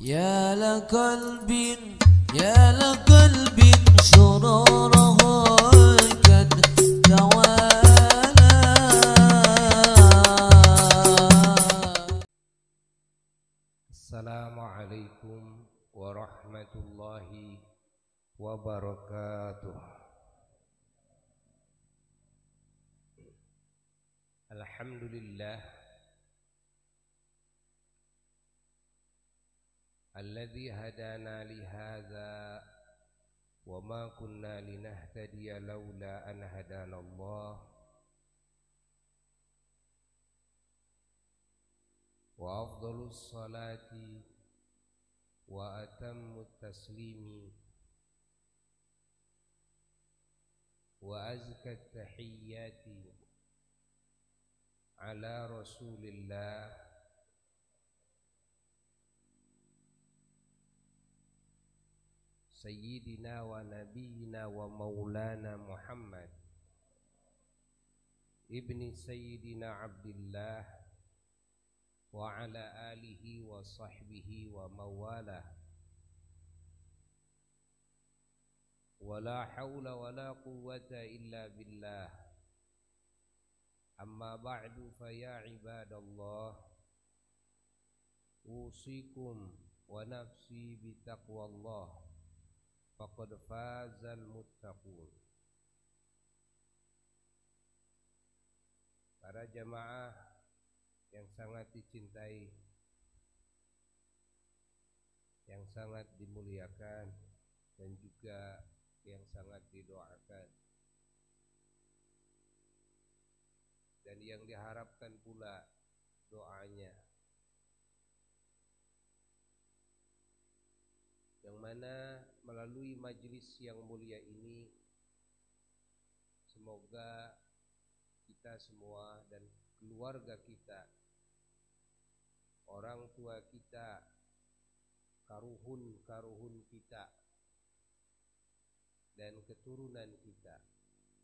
يا لقلب يا لقلب سراره قد توالى السلام عليكم ورحمة الله وبركاته الحمد لله الذي هدانا لهذا وما كنا لنهتدي لولا أن هدانا الله وأفضل الصلاة وأتم التسليم وأزكى التحيات على رسول الله سيدنا ونبينا ومولانا محمد ابن سيدنا عبد الله وعلى آله وصحبه ومواله ولا حول ولا قوة إلا بالله أما بعد فيا عباد الله أوصيكم ونفسي بتقوى الله faqad fazal muttaqun para jamaah yang sangat dicintai yang sangat dimuliakan dan juga yang sangat didoakan dan yang diharapkan pula doanya yang mana melalui majelis yang mulia ini semoga kita semua dan keluarga kita orang tua kita karuhun-karuhun kita dan keturunan kita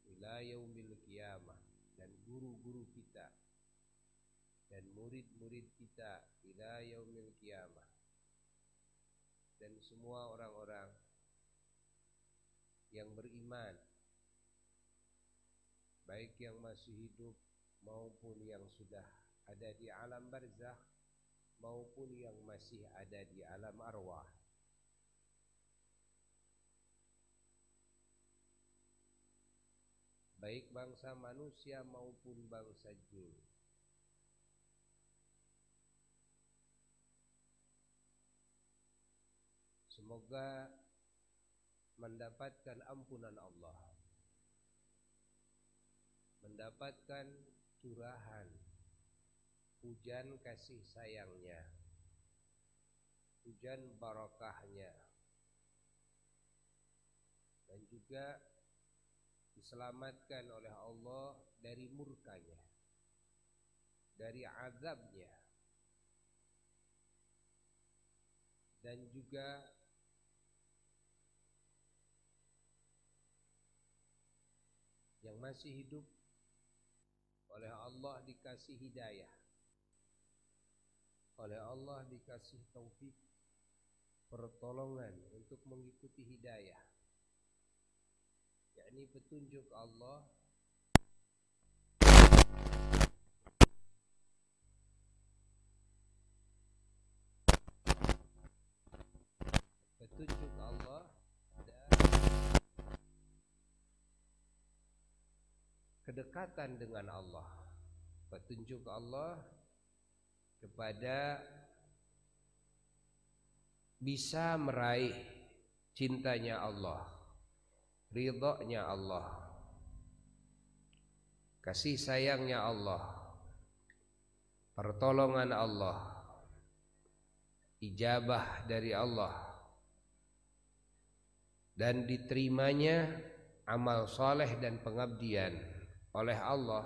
wilayah yaumil qiyamah dan guru-guru kita dan murid-murid kita wilayah yaumil qiyamah dan semua orang-orang yang beriman baik yang masih hidup maupun yang sudah ada di alam barzakh maupun yang masih ada di alam arwah baik bangsa manusia maupun bangsa jin semoga mendapatkan ampunan Allah mendapatkan curahan hujan kasih sayangnya hujan barokahnya dan juga diselamatkan oleh Allah dari murkanya dari azabnya dan juga yang masih hidup oleh Allah dikasih hidayah oleh Allah dikasih taufik pertolongan untuk mengikuti hidayah yakni petunjuk Allah kedekatan dengan Allah petunjuk Allah kepada bisa meraih cintanya Allah ridhonya Allah kasih sayangnya Allah pertolongan Allah ijabah dari Allah dan diterimanya amal soleh dan pengabdian oleh Allah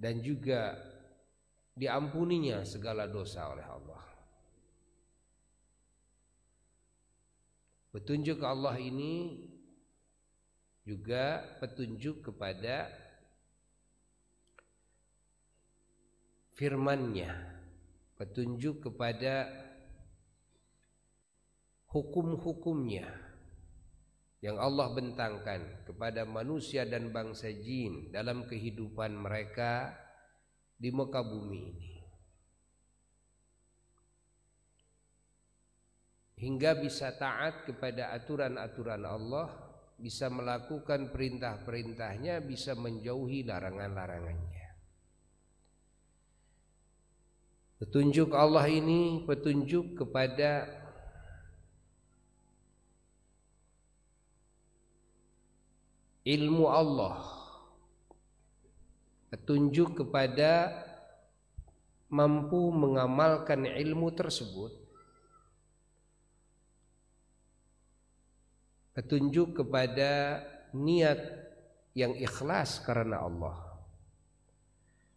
dan juga diampuninya segala dosa oleh Allah. Petunjuk Allah ini juga petunjuk kepada firman-Nya, petunjuk kepada hukum-hukumnya yang Allah bentangkan kepada manusia dan bangsa jin dalam kehidupan mereka di muka bumi ini. Hingga bisa taat kepada aturan-aturan Allah, bisa melakukan perintah-perintahnya, bisa menjauhi larangan-larangannya. Petunjuk Allah ini petunjuk kepada ilmu Allah petunjuk kepada mampu mengamalkan ilmu tersebut petunjuk kepada niat yang ikhlas karena Allah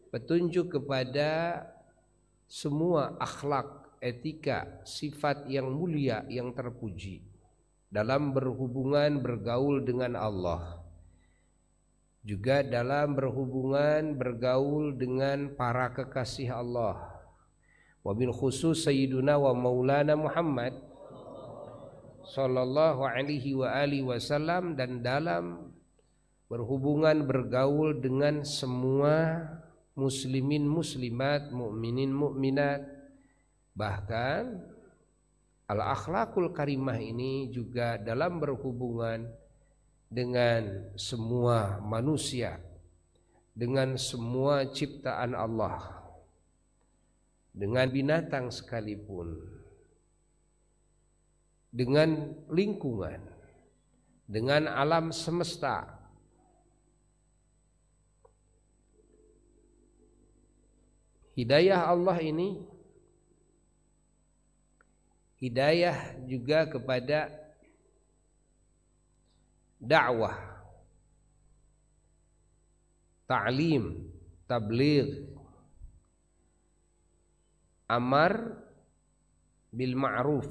petunjuk kepada semua akhlak etika sifat yang mulia yang terpuji dalam berhubungan bergaul dengan Allah juga dalam berhubungan bergaul dengan para kekasih Allah wabil khusus sayyiduna wa maulana Muhammad sallallahu alaihi wa wasallam dan dalam berhubungan bergaul dengan semua muslimin muslimat mukminin mukminat bahkan al akhlakul karimah ini juga dalam berhubungan dengan semua manusia, dengan semua ciptaan Allah, dengan binatang sekalipun, dengan lingkungan, dengan alam semesta. Hidayah Allah ini hidayah juga kepada dakwah, ta'lim, tabligh, amar bil ma'ruf.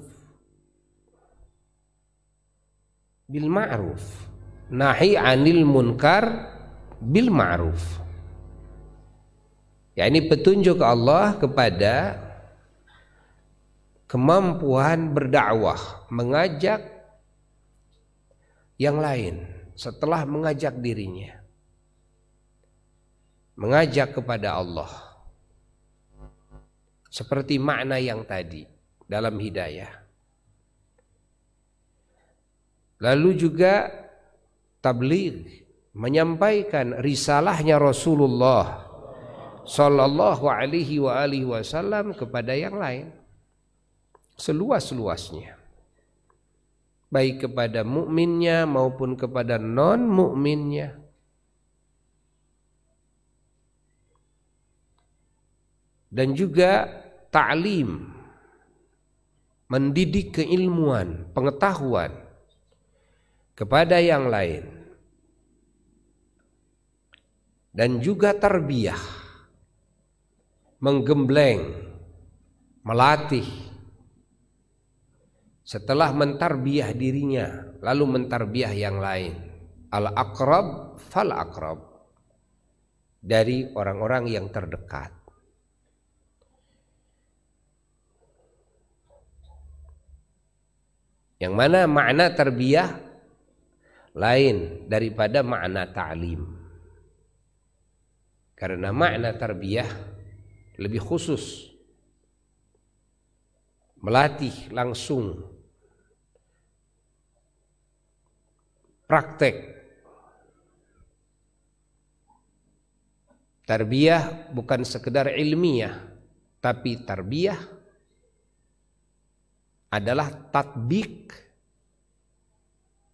Bil ma'ruf. Nahi anil munkar bil ma'ruf. Ya ini petunjuk Allah kepada kemampuan berdakwah, mengajak yang lain setelah mengajak dirinya mengajak kepada Allah seperti makna yang tadi dalam hidayah lalu juga tabligh menyampaikan risalahnya Rasulullah saw Alaihi wa alihi Wasallam kepada yang lain seluas-luasnya baik kepada mukminnya maupun kepada non mukminnya. Dan juga ta'lim mendidik keilmuan, pengetahuan kepada yang lain. Dan juga terbiah menggembleng, melatih setelah mentarbiah dirinya, lalu mentarbiah yang lain. Al-akrab fal-akrab. Dari orang-orang yang terdekat. Yang mana makna terbiah lain daripada makna ta'lim. Karena makna terbiah lebih khusus. Melatih langsung praktek. Tarbiyah bukan sekedar ilmiah, tapi tarbiyah adalah tatbik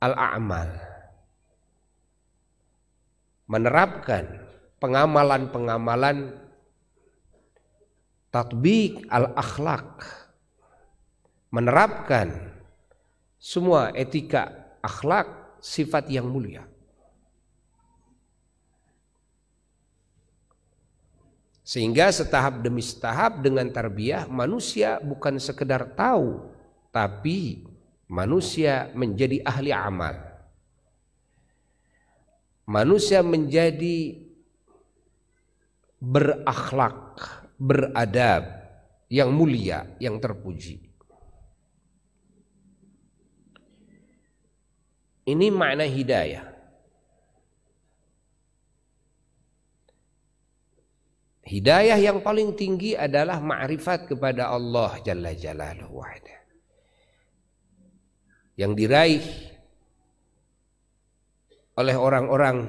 al-a'mal. Menerapkan pengamalan-pengamalan tatbik al-akhlak. Menerapkan semua etika akhlak sifat yang mulia. Sehingga setahap demi setahap dengan tarbiyah manusia bukan sekedar tahu tapi manusia menjadi ahli amal. Manusia menjadi berakhlak, beradab yang mulia, yang terpuji. Ini makna hidayah. Hidayah yang paling tinggi adalah ma'rifat kepada Allah Jalla Jalaluhu wahda. Yang diraih oleh orang-orang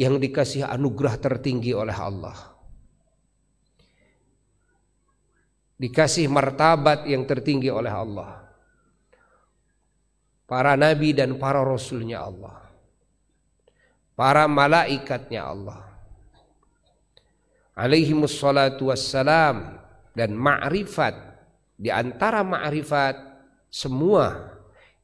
yang dikasih anugerah tertinggi oleh Allah. Dikasih martabat yang tertinggi oleh Allah para nabi dan para rasulnya Allah, para malaikatnya Allah. Alaihi wassalatu wassalam dan ma'rifat di antara ma'rifat semua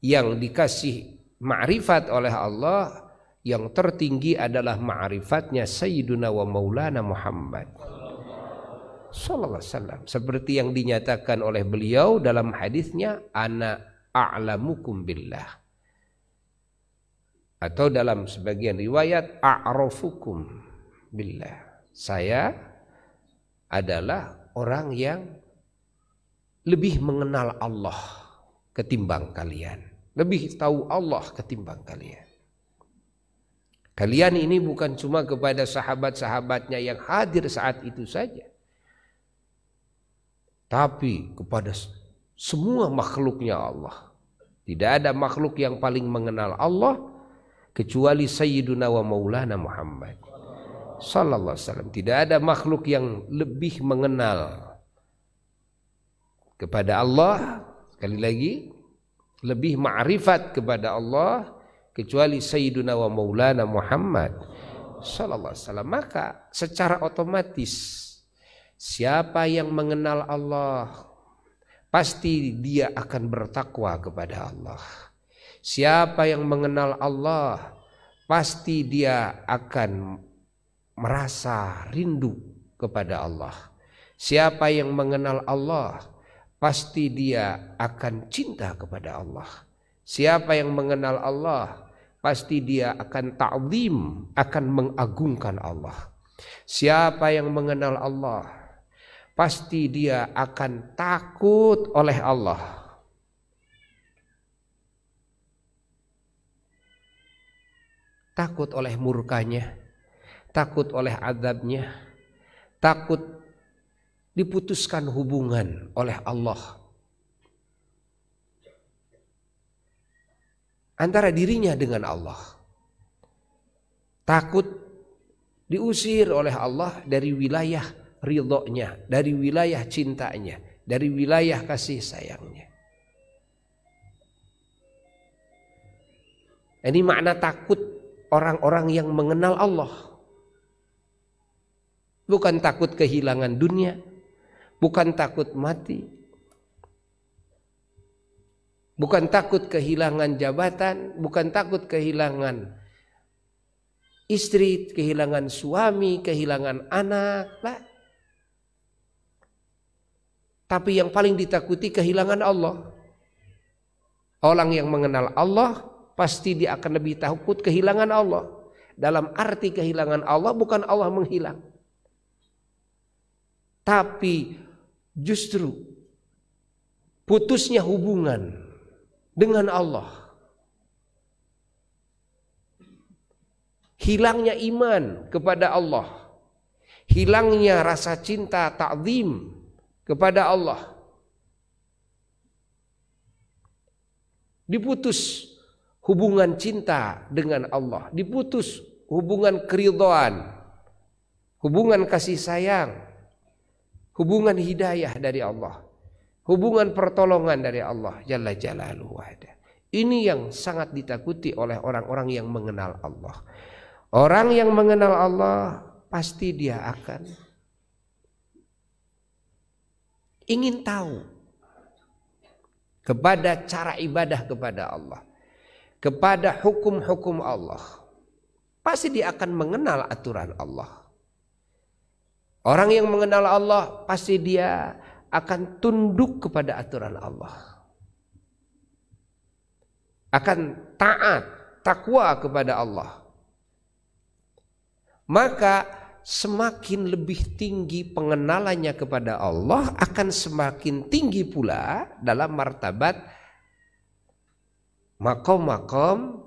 yang dikasih ma'rifat oleh Allah yang tertinggi adalah ma'rifatnya Sayyiduna wa Maulana Muhammad sallallahu alaihi wasallam seperti yang dinyatakan oleh beliau dalam hadisnya anak a'lamukum billah. Atau dalam sebagian riwayat a'rafukum billah. Saya adalah orang yang lebih mengenal Allah ketimbang kalian. Lebih tahu Allah ketimbang kalian. Kalian ini bukan cuma kepada sahabat-sahabatnya yang hadir saat itu saja. Tapi kepada semua makhluknya Allah. Tidak ada makhluk yang paling mengenal Allah kecuali Sayyiduna wa Maulana Muhammad sallallahu alaihi wasallam. Tidak ada makhluk yang lebih mengenal kepada Allah sekali lagi lebih ma'rifat kepada Allah kecuali Sayyiduna wa Maulana Muhammad sallallahu alaihi wasallam. Maka secara otomatis siapa yang mengenal Allah pasti dia akan bertakwa kepada Allah. Siapa yang mengenal Allah, pasti dia akan merasa rindu kepada Allah. Siapa yang mengenal Allah, pasti dia akan cinta kepada Allah. Siapa yang mengenal Allah, pasti dia akan ta'zim, akan mengagungkan Allah. Siapa yang mengenal Allah, pasti dia akan takut oleh Allah. Takut oleh murkanya, takut oleh adabnya, takut diputuskan hubungan oleh Allah. Antara dirinya dengan Allah. Takut diusir oleh Allah dari wilayah ridhonya, dari wilayah cintanya, dari wilayah kasih sayangnya. Ini makna takut orang-orang yang mengenal Allah. Bukan takut kehilangan dunia, bukan takut mati, bukan takut kehilangan jabatan, bukan takut kehilangan istri, kehilangan suami, kehilangan anak, lah. Tapi yang paling ditakuti kehilangan Allah. Orang yang mengenal Allah pasti dia akan lebih takut kehilangan Allah. Dalam arti kehilangan Allah bukan Allah menghilang. Tapi justru putusnya hubungan dengan Allah. Hilangnya iman kepada Allah. Hilangnya rasa cinta takzim kepada Allah. Diputus hubungan cinta dengan Allah, diputus hubungan keridoan, hubungan kasih sayang, hubungan hidayah dari Allah, hubungan pertolongan dari Allah Jalla Jalaluhu Ini yang sangat ditakuti oleh orang-orang yang mengenal Allah. Orang yang mengenal Allah pasti dia akan ingin tahu kepada cara ibadah kepada Allah, kepada hukum-hukum Allah. Pasti dia akan mengenal aturan Allah. Orang yang mengenal Allah pasti dia akan tunduk kepada aturan Allah. Akan taat, takwa kepada Allah. Maka semakin lebih tinggi pengenalannya kepada Allah akan semakin tinggi pula dalam martabat makom-makom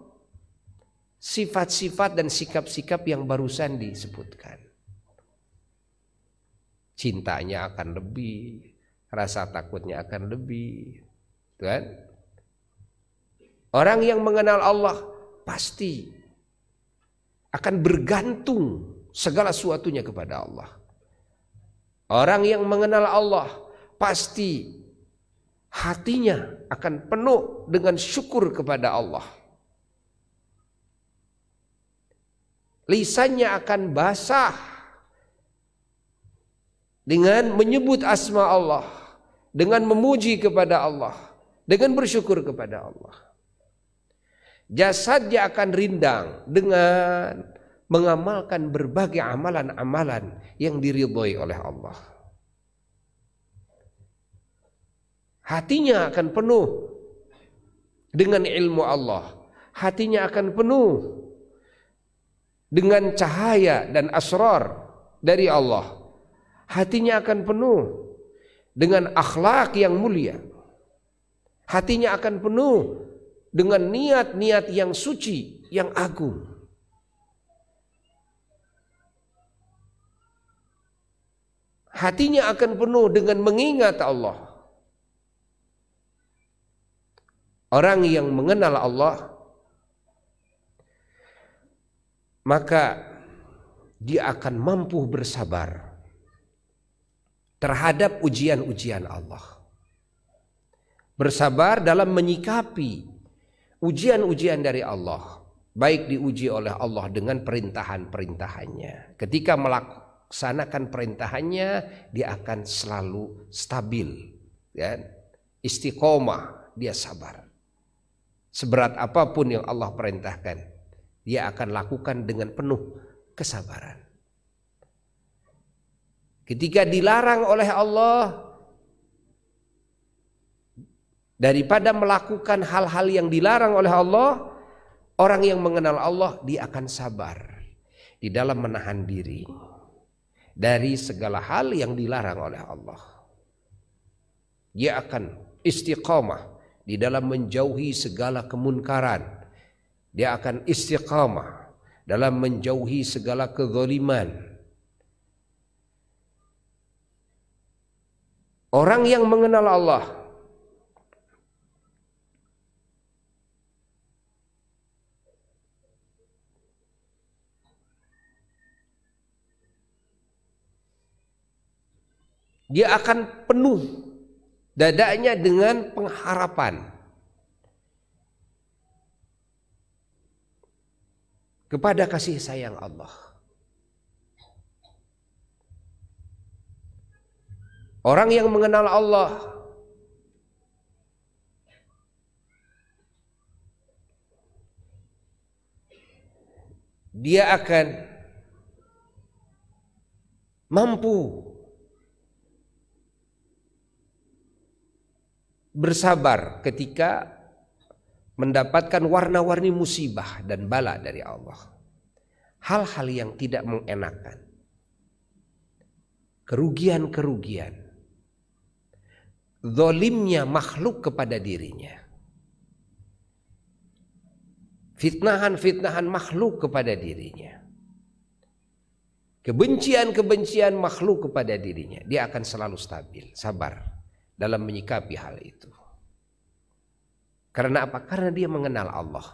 sifat-sifat dan sikap-sikap yang barusan disebutkan. Cintanya akan lebih, rasa takutnya akan lebih, gitu kan? Orang yang mengenal Allah pasti akan bergantung segala sesuatunya kepada Allah. Orang yang mengenal Allah pasti hatinya akan penuh dengan syukur kepada Allah. Lisannya akan basah dengan menyebut asma Allah, dengan memuji kepada Allah, dengan bersyukur kepada Allah. Jasadnya akan rindang dengan mengamalkan berbagai amalan-amalan yang diridhoi oleh Allah. Hatinya akan penuh dengan ilmu Allah. Hatinya akan penuh dengan cahaya dan asrar dari Allah. Hatinya akan penuh dengan akhlak yang mulia. Hatinya akan penuh dengan niat-niat yang suci, yang agung. hatinya akan penuh dengan mengingat Allah. Orang yang mengenal Allah maka dia akan mampu bersabar terhadap ujian-ujian Allah. Bersabar dalam menyikapi ujian-ujian dari Allah, baik diuji oleh Allah dengan perintahan-perintahannya. Ketika melakukan laksanakan perintahannya dia akan selalu stabil ya istiqomah dia sabar seberat apapun yang Allah perintahkan dia akan lakukan dengan penuh kesabaran ketika dilarang oleh Allah daripada melakukan hal-hal yang dilarang oleh Allah orang yang mengenal Allah dia akan sabar di dalam menahan diri dari segala hal yang dilarang oleh Allah. Dia akan istiqamah di dalam menjauhi segala kemunkaran. Dia akan istiqamah dalam menjauhi segala kezaliman. Orang yang mengenal Allah dia akan penuh dadanya dengan pengharapan kepada kasih sayang Allah. Orang yang mengenal Allah dia akan mampu bersabar ketika mendapatkan warna-warni musibah dan bala dari Allah. Hal-hal yang tidak mengenakan. Kerugian-kerugian. Zolimnya makhluk kepada dirinya. Fitnahan-fitnahan makhluk kepada dirinya. Kebencian-kebencian makhluk kepada dirinya. Dia akan selalu stabil, sabar dalam menyikapi hal itu. Karena apa? Karena dia mengenal Allah.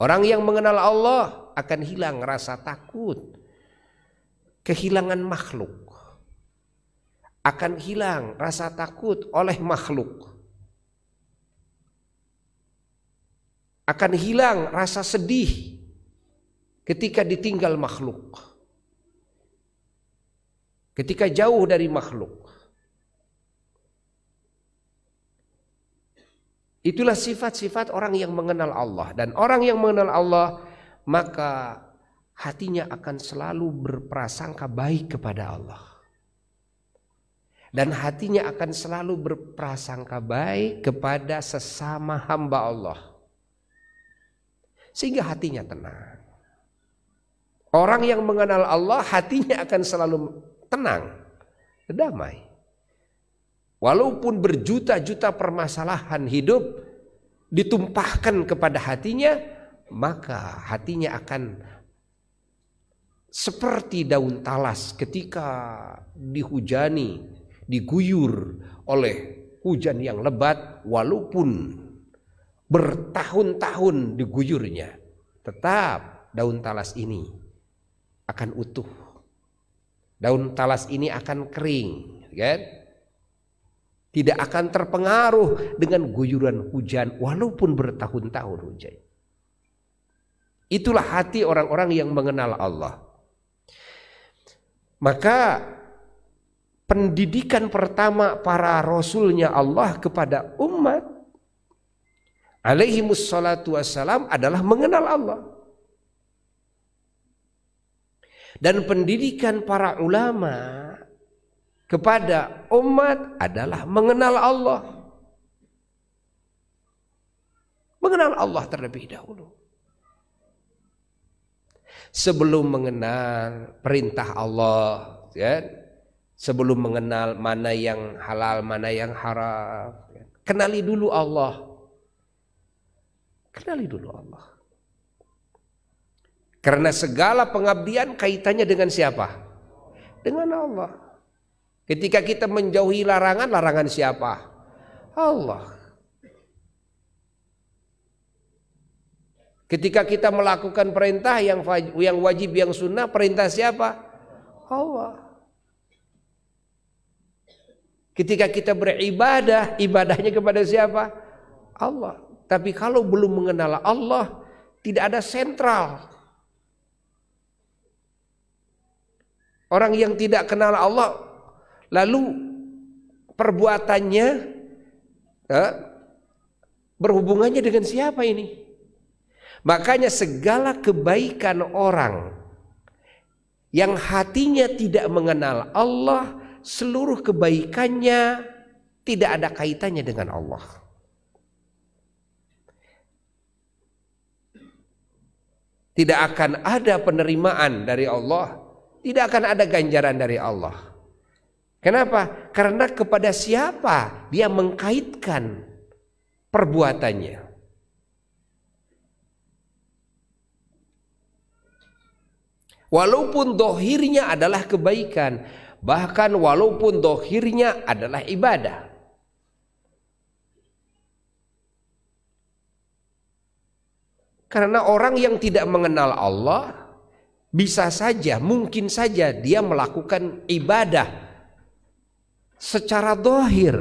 Orang yang mengenal Allah akan hilang rasa takut, kehilangan makhluk. Akan hilang rasa takut oleh makhluk. Akan hilang rasa sedih ketika ditinggal makhluk. Ketika jauh dari makhluk. Itulah sifat-sifat orang yang mengenal Allah dan orang yang mengenal Allah maka hatinya akan selalu berprasangka baik kepada Allah. Dan hatinya akan selalu berprasangka baik kepada sesama hamba Allah. Sehingga hatinya tenang. Orang yang mengenal Allah hatinya akan selalu tenang, damai. Walaupun berjuta-juta permasalahan hidup ditumpahkan kepada hatinya, maka hatinya akan seperti daun talas ketika dihujani, diguyur oleh hujan yang lebat walaupun bertahun-tahun diguyurnya, tetap daun talas ini akan utuh. Daun talas ini akan kering, kan? Tidak akan terpengaruh dengan guyuran hujan walaupun bertahun-tahun hujan. Itulah hati orang-orang yang mengenal Allah. Maka pendidikan pertama para rasulnya Allah kepada umat alaihi mussalatu wassalam adalah mengenal Allah. Dan pendidikan para ulama kepada umat adalah mengenal Allah. Mengenal Allah terlebih dahulu. Sebelum mengenal perintah Allah, ya, sebelum mengenal mana yang halal, mana yang haram, ya. kenali dulu Allah. Kenali dulu Allah. Karena segala pengabdian kaitannya dengan siapa? Dengan Allah. Ketika kita menjauhi larangan, larangan siapa? Allah. Ketika kita melakukan perintah yang yang wajib yang sunnah, perintah siapa? Allah. Ketika kita beribadah, ibadahnya kepada siapa? Allah. Tapi kalau belum mengenal Allah, tidak ada sentral. Orang yang tidak kenal Allah lalu perbuatannya eh, berhubungannya dengan siapa ini? Makanya segala kebaikan orang yang hatinya tidak mengenal Allah, seluruh kebaikannya tidak ada kaitannya dengan Allah. Tidak akan ada penerimaan dari Allah, tidak akan ada ganjaran dari Allah. Kenapa? Karena kepada siapa dia mengkaitkan perbuatannya. Walaupun dohirnya adalah kebaikan, bahkan walaupun dohirnya adalah ibadah. Karena orang yang tidak mengenal Allah bisa saja, mungkin saja dia melakukan ibadah secara dohir.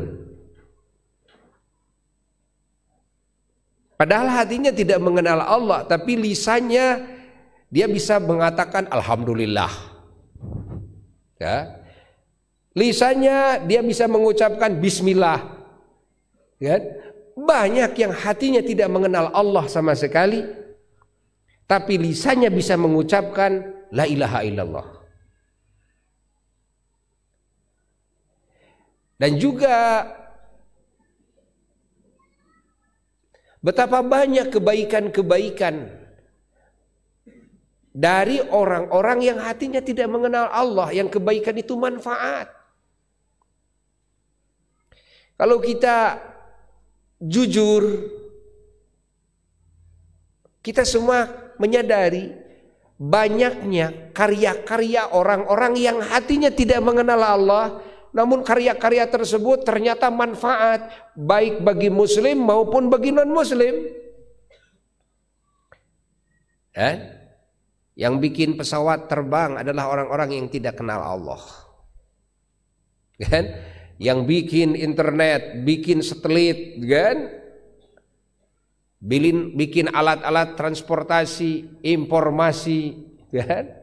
Padahal hatinya tidak mengenal Allah, tapi lisannya dia bisa mengatakan alhamdulillah. Ya. Lisannya dia bisa mengucapkan bismillah. Ya. Banyak yang hatinya tidak mengenal Allah sama sekali, tapi lisannya bisa mengucapkan la ilaha illallah. Dan juga betapa banyak kebaikan-kebaikan dari orang-orang yang hatinya tidak mengenal Allah, yang kebaikan itu manfaat. Kalau kita jujur, kita semua menyadari banyaknya karya-karya orang-orang yang hatinya tidak mengenal Allah namun karya-karya tersebut ternyata manfaat baik bagi muslim maupun bagi non-muslim. Dan eh? yang bikin pesawat terbang adalah orang-orang yang tidak kenal Allah. Kan? Yang bikin internet, bikin satelit, kan? bikin alat-alat transportasi, informasi, kan?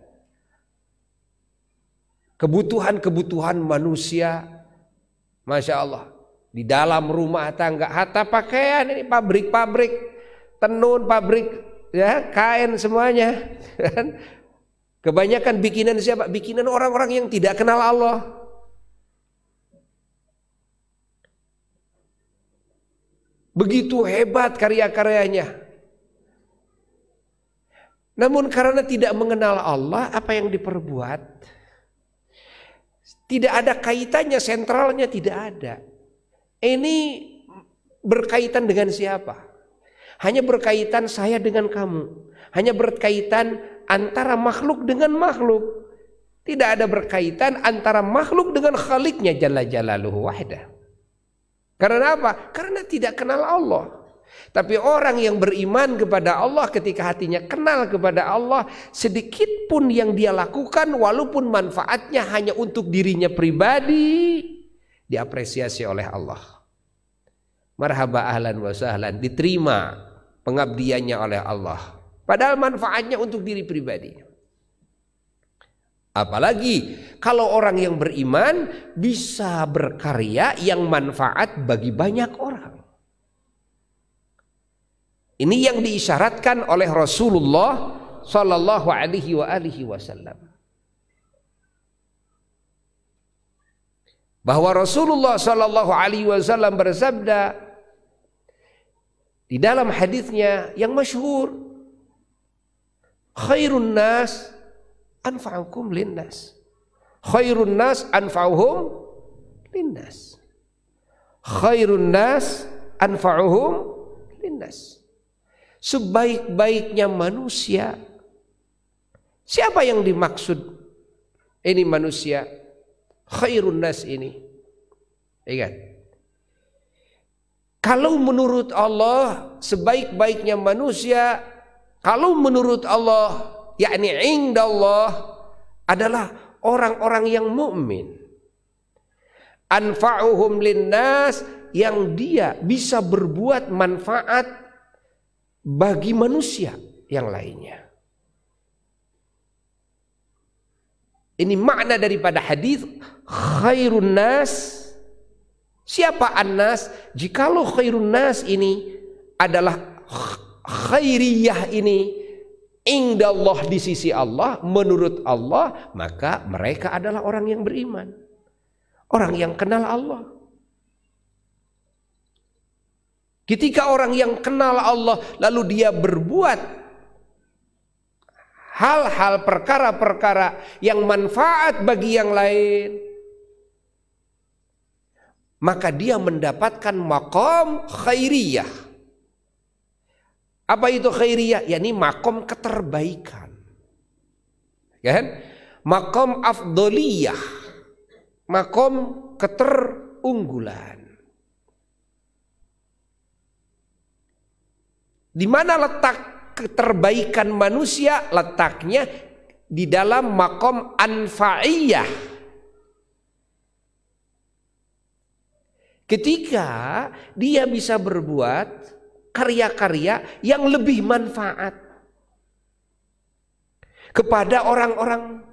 kebutuhan-kebutuhan manusia. Masya Allah. Di dalam rumah tangga, hatta pakaian ini pabrik-pabrik, tenun pabrik, ya kain semuanya. Kan? Kebanyakan bikinan siapa? Bikinan orang-orang yang tidak kenal Allah. Begitu hebat karya-karyanya. Namun karena tidak mengenal Allah, apa yang diperbuat? Tidak ada kaitannya, sentralnya tidak ada. Ini berkaitan dengan siapa? Hanya berkaitan saya dengan kamu. Hanya berkaitan antara makhluk dengan makhluk. Tidak ada berkaitan antara makhluk dengan khaliknya jalla jalaluhu Wahda. Karena apa? Karena tidak kenal Allah. Tapi orang yang beriman kepada Allah ketika hatinya kenal kepada Allah sedikit pun yang dia lakukan walaupun manfaatnya hanya untuk dirinya pribadi diapresiasi oleh Allah. Marhaba ahlan wa sahlan diterima pengabdiannya oleh Allah. Padahal manfaatnya untuk diri pribadi. Apalagi kalau orang yang beriman bisa berkarya yang manfaat bagi banyak orang. Ini yang diisyaratkan oleh Rasulullah Sallallahu Alaihi wa alihi Wasallam. Bahwa Rasulullah Sallallahu Alaihi Wasallam bersabda di dalam hadisnya yang masyhur, khairun nas anfa'ukum linnas. Khairun nas anfa'uhum linnas. Khairun nas anfa'uhum linnas sebaik-baiknya manusia. Siapa yang dimaksud ini manusia? Khairun nas ini. Ingat. Iya kan? Kalau menurut Allah sebaik-baiknya manusia, kalau menurut Allah yakni indallah adalah orang-orang yang mukmin. Anfa'uhum linnas yang dia bisa berbuat manfaat bagi manusia yang lainnya. Ini makna daripada hadis khairun nas siapa annas jikalau khairun nas ini adalah khairiyah ini Indah di sisi Allah, menurut Allah, maka mereka adalah orang yang beriman. Orang yang kenal Allah. Ketika orang yang kenal Allah lalu dia berbuat hal-hal perkara-perkara yang manfaat bagi yang lain, maka dia mendapatkan makom khairiyah. Apa itu khairiyah? yakni makom keterbaikan. Ya kan? Makom afdoliyah. Makom keterunggulan. Di mana letak keterbaikan manusia? Letaknya di dalam makom anfa'iyah. Ketika dia bisa berbuat karya-karya yang lebih manfaat kepada orang-orang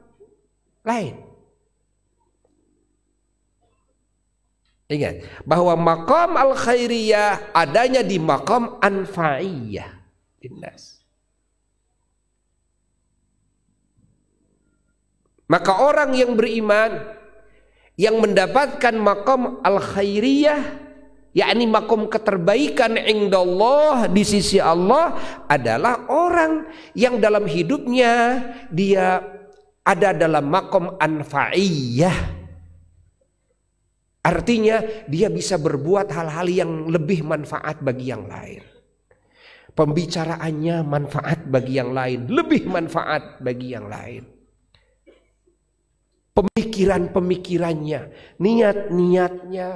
lain. Ingat bahwa makam al khairiyah adanya di makam anfa'iyah dinas. Maka orang yang beriman yang mendapatkan makam al khairiyah yakni makom keterbaikan indallah di sisi Allah adalah orang yang dalam hidupnya dia ada dalam makom anfa'iyah Artinya dia bisa berbuat hal-hal yang lebih manfaat bagi yang lain. Pembicaraannya manfaat bagi yang lain, lebih manfaat bagi yang lain. Pemikiran-pemikirannya, niat-niatnya,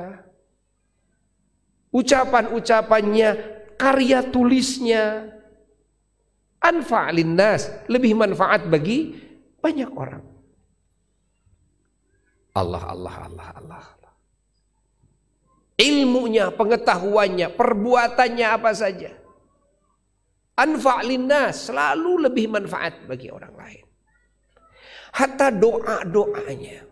ucapan-ucapannya, karya tulisnya, anfa'linnas, lebih manfaat bagi banyak orang. Allah, Allah, Allah, Allah ilmunya, pengetahuannya, perbuatannya apa saja. Anfa' selalu lebih manfaat bagi orang lain. Hatta doa-doanya.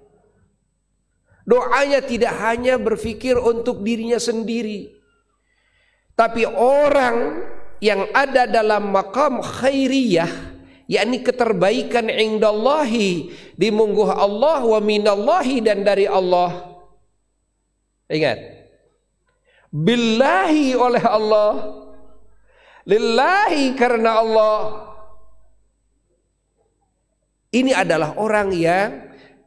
Doanya tidak hanya berpikir untuk dirinya sendiri. Tapi orang yang ada dalam makam khairiyah yakni keterbaikan indallahi di Allah wa minallahi dan dari Allah. Ingat, billahi oleh Allah lillahi karena Allah ini adalah orang yang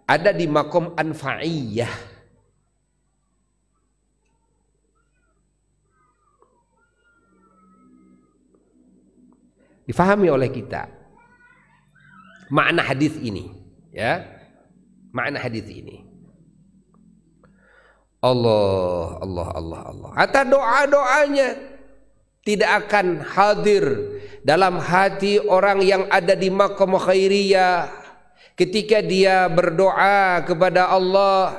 ada di makom anfa'iyah difahami oleh kita makna hadis ini ya makna hadis ini Allah, Allah, Allah, Allah. Hatta doa-doanya tidak akan hadir dalam hati orang yang ada di makam khairiyah ketika dia berdoa kepada Allah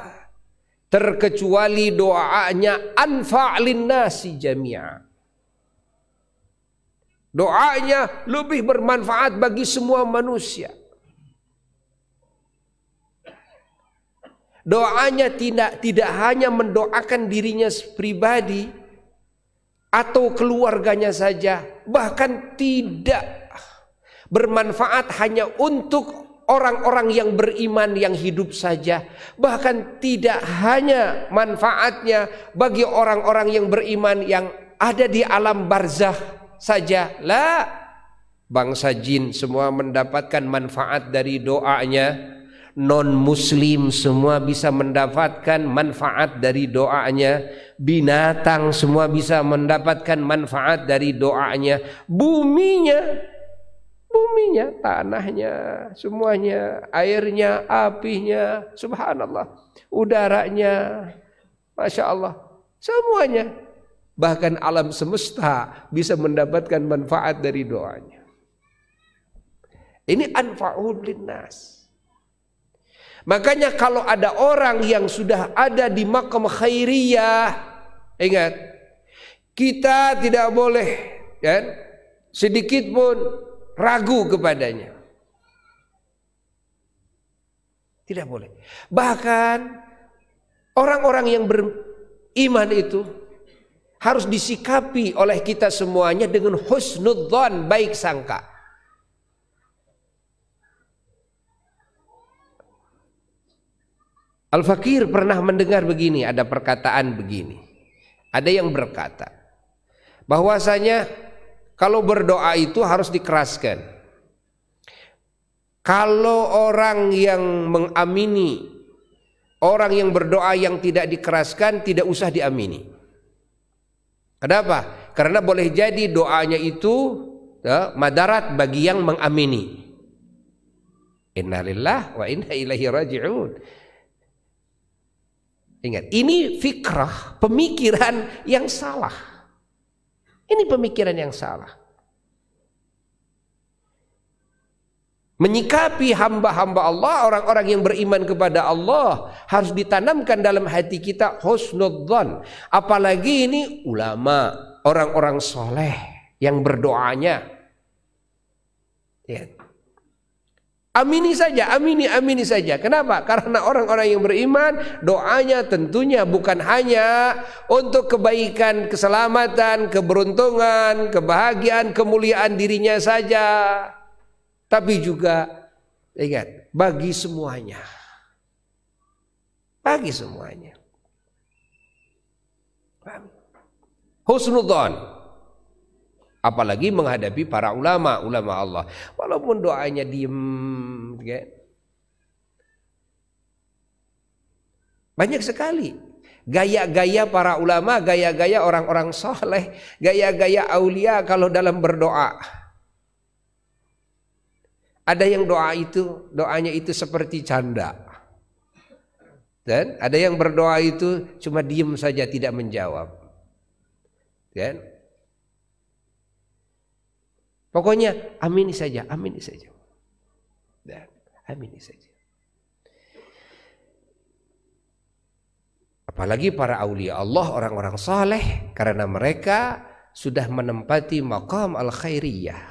terkecuali doanya anfa'lin nasi jami'a. Doanya lebih bermanfaat bagi semua manusia. Doanya tidak tidak hanya mendoakan dirinya pribadi atau keluarganya saja, bahkan tidak bermanfaat hanya untuk orang-orang yang beriman yang hidup saja, bahkan tidak hanya manfaatnya bagi orang-orang yang beriman yang ada di alam barzah saja. Lah, bangsa jin semua mendapatkan manfaat dari doanya non muslim semua bisa mendapatkan manfaat dari doanya binatang semua bisa mendapatkan manfaat dari doanya buminya buminya tanahnya semuanya airnya apinya subhanallah udaranya masya Allah semuanya bahkan alam semesta bisa mendapatkan manfaat dari doanya ini anfa'ul linnas Makanya kalau ada orang yang sudah ada di makam khairiyah, ingat, kita tidak boleh kan, sedikit pun ragu kepadanya. Tidak boleh. Bahkan orang-orang yang beriman itu harus disikapi oleh kita semuanya dengan husnudzon, baik sangka. Al-Fakir pernah mendengar begini, ada perkataan begini. Ada yang berkata bahwasanya kalau berdoa itu harus dikeraskan. Kalau orang yang mengamini orang yang berdoa yang tidak dikeraskan tidak usah diamini. Kenapa? Karena boleh jadi doanya itu ya, madarat bagi yang mengamini. Innalillah wa inna ilaihi raji'un. Ingat, ini fikrah, pemikiran yang salah. Ini pemikiran yang salah. Menyikapi hamba-hamba Allah, orang-orang yang beriman kepada Allah harus ditanamkan dalam hati kita husnudzan. Apalagi ini ulama, orang-orang soleh yang berdoanya. Lihat. Amini saja, amini, amini saja. Kenapa? Karena orang-orang yang beriman doanya tentunya bukan hanya untuk kebaikan, keselamatan, keberuntungan, kebahagiaan, kemuliaan dirinya saja. Tapi juga ingat, bagi semuanya. Bagi semuanya. Husnudon apalagi menghadapi para ulama ulama Allah walaupun doanya diem ya. banyak sekali gaya-gaya para ulama gaya-gaya orang-orang soleh gaya-gaya aulia kalau dalam berdoa ada yang doa itu doanya itu seperti canda dan ada yang berdoa itu cuma diem saja tidak menjawab dan Pokoknya amini saja, amini saja. Dan ya, amini saja. Apalagi para aulia Allah, orang-orang saleh karena mereka sudah menempati maqam al-khairiyah.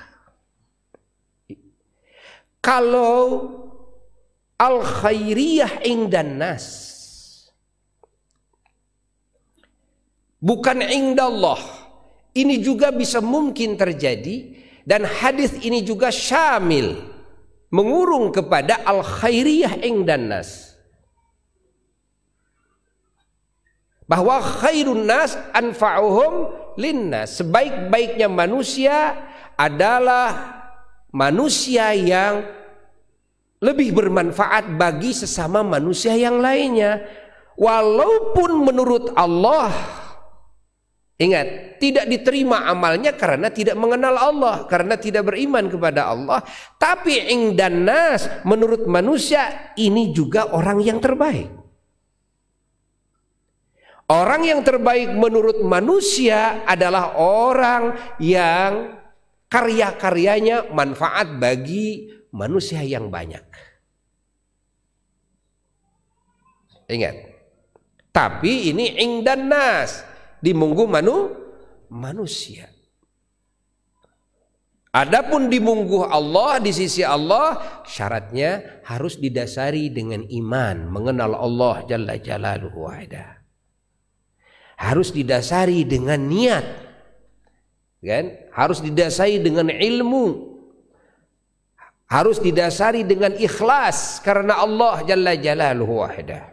Kalau al-khairiyah indan nas bukan indallah. Ini juga bisa mungkin terjadi dan hadis ini juga syamil mengurung kepada al khairiyah dan nas. Bahwa khairun nas anfa'uhum linnas. Sebaik-baiknya manusia adalah manusia yang lebih bermanfaat bagi sesama manusia yang lainnya. Walaupun menurut Allah Ingat, tidak diterima amalnya karena tidak mengenal Allah, karena tidak beriman kepada Allah. Tapi Ing dan nas, menurut manusia ini juga orang yang terbaik. Orang yang terbaik menurut manusia adalah orang yang karya-karyanya manfaat bagi manusia yang banyak. Ingat. Tapi ini Ing dan nas di munggu manu, manusia. Adapun di munggu Allah di sisi Allah syaratnya harus didasari dengan iman, mengenal Allah jalla jalaluhu wahda. Harus didasari dengan niat. Kan? Harus didasari dengan ilmu. Harus didasari dengan ikhlas karena Allah jalla jalaluhu wahda.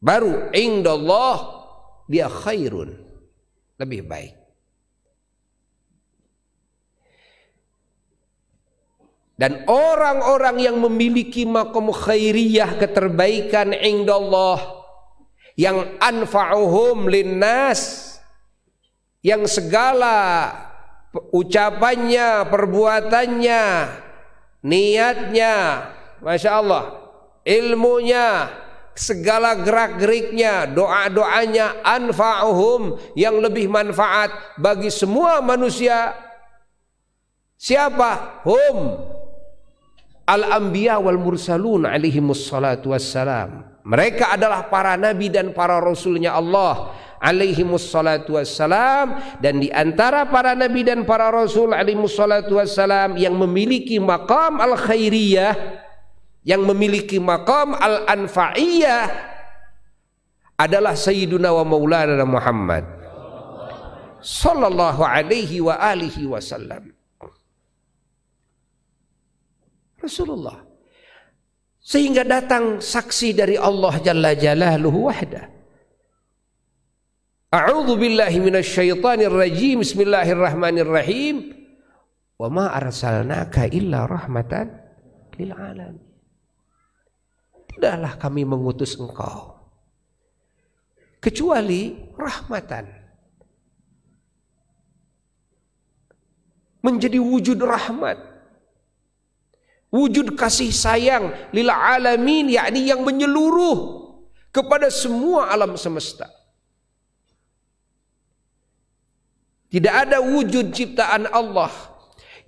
Baru indallah dia khairun lebih baik dan orang-orang yang memiliki makom khairiyah keterbaikan indallah yang anfa'uhum linnas yang segala ucapannya, perbuatannya, niatnya, Masya Allah, ilmunya, segala gerak-geriknya, doa-doanya anfa'uhum yang lebih manfaat bagi semua manusia. Siapa? Hum al-anbiya wal mursalun alaihi wassalatu wassalam. Mereka adalah para nabi dan para rasulnya Allah alaihi wassalatu wassalam dan di antara para nabi dan para rasul alaihi wassalatu wassalam yang memiliki makam al-khairiyah yang memiliki makam al-anfa'iyah adalah Sayyiduna wa Maulana Muhammad sallallahu alaihi wa alihi wasallam. Rasulullah. Sehingga datang saksi dari Allah Jalla Jalaluhu wahda. A'udzu billahi minasyaitonir rajim. Bismillahirrahmanirrahim. Wa ma arsalnaka illa rahmatan lil alamin adalah kami mengutus engkau. Kecuali rahmatan. Menjadi wujud rahmat. Wujud kasih sayang lil alamin yakni yang menyeluruh kepada semua alam semesta. Tidak ada wujud ciptaan Allah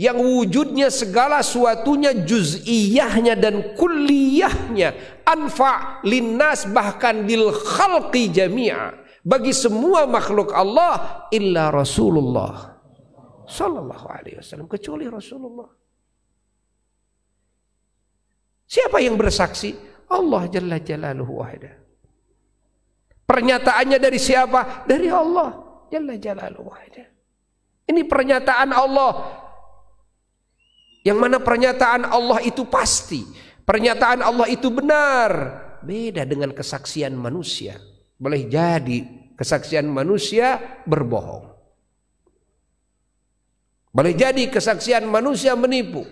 yang wujudnya segala suatunya juz'iyahnya dan kulliyahnya anfa linnas bahkan lil khalqi jami'a bagi semua makhluk Allah illa Rasulullah sallallahu alaihi wasallam kecuali Rasulullah Siapa yang bersaksi? Allah jalla jalaluhu wahda. Pernyataannya dari siapa? Dari Allah jalla jalaluhu wahda. Ini pernyataan Allah yang mana pernyataan Allah itu pasti, pernyataan Allah itu benar, beda dengan kesaksian manusia. Boleh jadi kesaksian manusia berbohong. Boleh jadi kesaksian manusia menipu.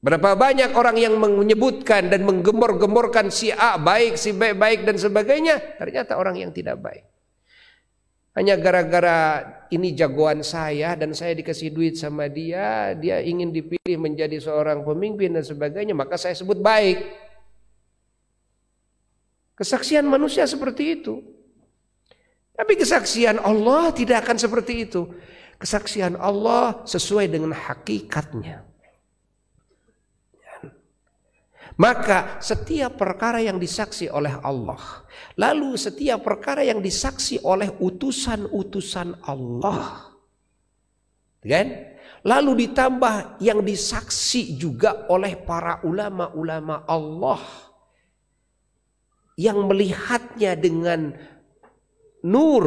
Berapa banyak orang yang menyebutkan dan menggembor-gemborkan si A baik, si B baik dan sebagainya, ternyata orang yang tidak baik. Hanya gara-gara ini jagoan saya dan saya dikasih duit sama dia, dia ingin dipilih menjadi seorang pemimpin dan sebagainya, maka saya sebut baik. Kesaksian manusia seperti itu. Tapi kesaksian Allah tidak akan seperti itu. Kesaksian Allah sesuai dengan hakikatnya. Maka setiap perkara yang disaksi oleh Allah, lalu setiap perkara yang disaksi oleh utusan-utusan Allah, kan? Lalu ditambah yang disaksi juga oleh para ulama-ulama Allah yang melihatnya dengan nur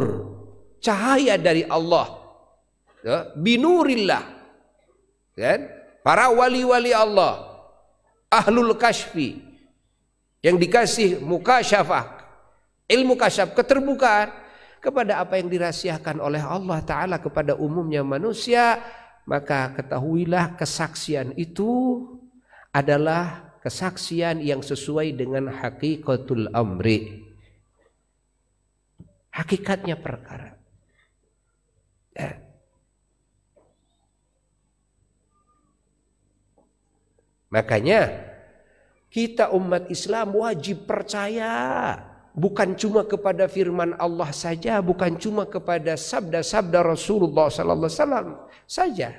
cahaya dari Allah ya, binurillah kan para wali-wali Allah ahlul kashfi yang dikasih mukasyafah ilmu kasyaf keterbukaan kepada apa yang dirahasiakan oleh Allah taala kepada umumnya manusia maka ketahuilah kesaksian itu adalah kesaksian yang sesuai dengan hakikatul amri hakikatnya perkara Makanya kita umat Islam wajib percaya bukan cuma kepada firman Allah saja, bukan cuma kepada sabda-sabda Rasulullah sallallahu alaihi saja.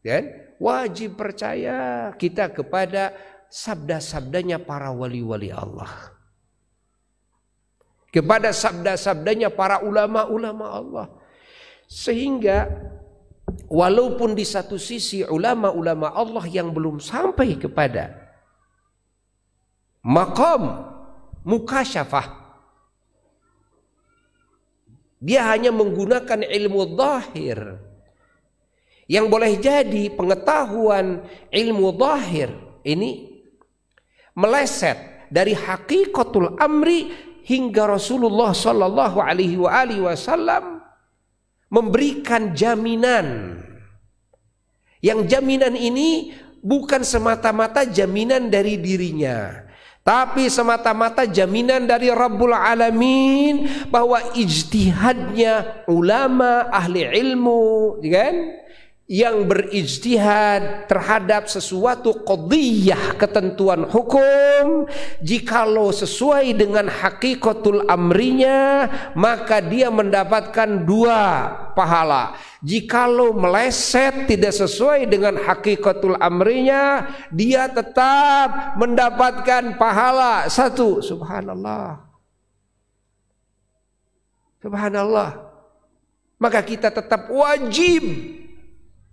Dan wajib percaya kita kepada sabda-sabdanya para wali-wali Allah. Kepada sabda-sabdanya para ulama-ulama Allah. Sehingga walaupun di satu sisi ulama-ulama Allah yang belum sampai kepada makam mukasyafah dia hanya menggunakan ilmu zahir yang boleh jadi pengetahuan ilmu zahir ini meleset dari hakikatul amri hingga Rasulullah sallallahu alaihi wasallam memberikan jaminan. Yang jaminan ini bukan semata-mata jaminan dari dirinya, tapi semata-mata jaminan dari Rabbul Alamin bahwa ijtihadnya ulama, ahli ilmu, kan? yang berijtihad terhadap sesuatu qadiyah ketentuan hukum jikalau sesuai dengan hakikatul amrinya maka dia mendapatkan dua pahala jikalau meleset tidak sesuai dengan hakikatul amrinya dia tetap mendapatkan pahala satu subhanallah subhanallah maka kita tetap wajib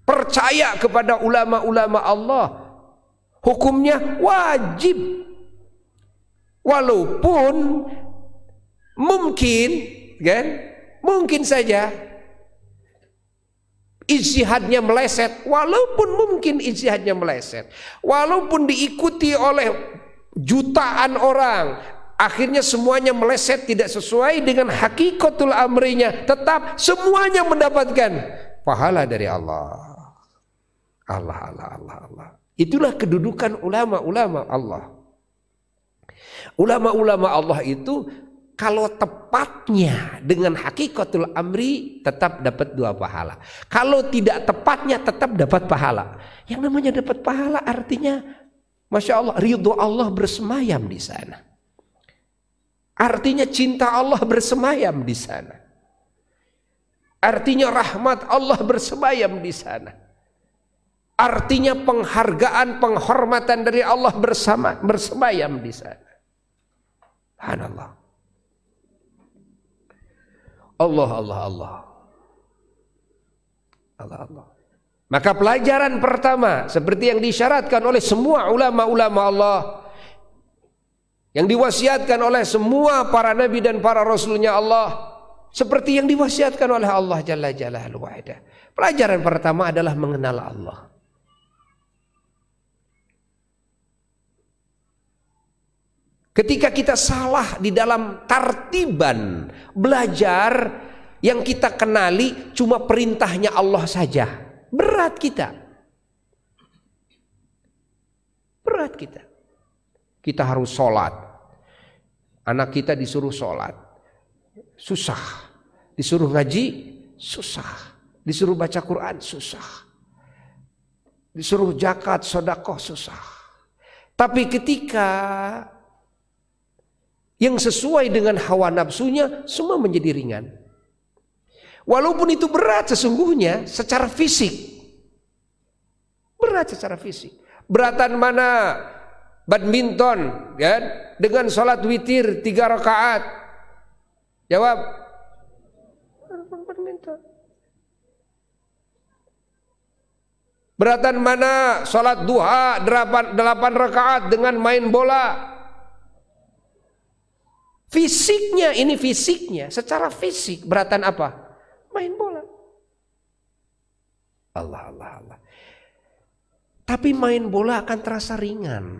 Percaya kepada ulama-ulama Allah. Hukumnya wajib. Walaupun mungkin kan mungkin saja ijtihadnya meleset walaupun mungkin ijtihadnya meleset walaupun diikuti oleh jutaan orang akhirnya semuanya meleset tidak sesuai dengan hakikatul amrinya tetap semuanya mendapatkan pahala dari Allah Allah, Allah, Allah, Allah. Itulah kedudukan ulama-ulama Allah. Ulama-ulama Allah itu kalau tepatnya dengan hakikatul amri tetap dapat dua pahala. Kalau tidak tepatnya tetap dapat pahala. Yang namanya dapat pahala artinya Masya Allah ridho Allah bersemayam di sana. Artinya cinta Allah bersemayam di sana. Artinya rahmat Allah bersemayam di sana. Artinya penghargaan, penghormatan dari Allah bersama bersemayam di sana. Subhanallah. Allah Allah Allah. Allah Allah. Maka pelajaran pertama seperti yang disyaratkan oleh semua ulama-ulama Allah yang diwasiatkan oleh semua para nabi dan para rasulnya Allah seperti yang diwasiatkan oleh Allah Jalla Jalaluhu Pelajaran pertama adalah mengenal Allah. Ketika kita salah di dalam tartiban belajar yang kita kenali cuma perintahnya Allah saja. Berat kita. Berat kita. Kita harus sholat. Anak kita disuruh sholat. Susah. Disuruh ngaji, susah. Disuruh baca Quran, susah. Disuruh jakat, sodakoh, susah. Tapi ketika yang sesuai dengan hawa nafsunya semua menjadi ringan. Walaupun itu berat sesungguhnya secara fisik. Berat secara fisik. Beratan mana badminton kan? dengan sholat witir tiga rakaat jawab badminton beratan mana sholat duha delapan, delapan rakaat dengan main bola Fisiknya ini fisiknya, secara fisik beratan apa? Main bola. Allah Allah Allah. Tapi main bola akan terasa ringan.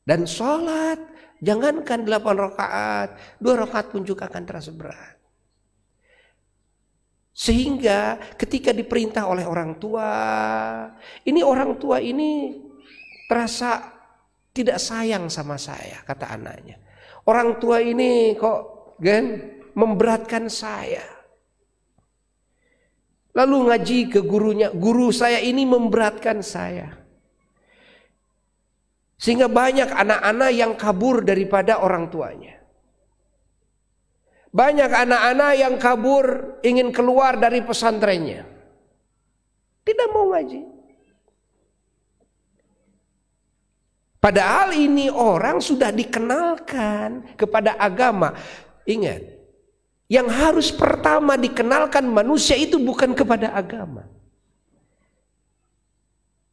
Dan sholat, jangankan delapan rakaat, dua rakaat pun juga akan terasa berat. Sehingga ketika diperintah oleh orang tua, ini orang tua ini terasa tidak sayang sama saya, kata anaknya. Orang tua ini kok gen memberatkan saya. Lalu ngaji ke gurunya, guru saya ini memberatkan saya. Sehingga banyak anak-anak yang kabur daripada orang tuanya. Banyak anak-anak yang kabur ingin keluar dari pesantrennya. Tidak mau ngaji. Padahal ini orang sudah dikenalkan kepada agama. Ingat, yang harus pertama dikenalkan manusia itu bukan kepada agama.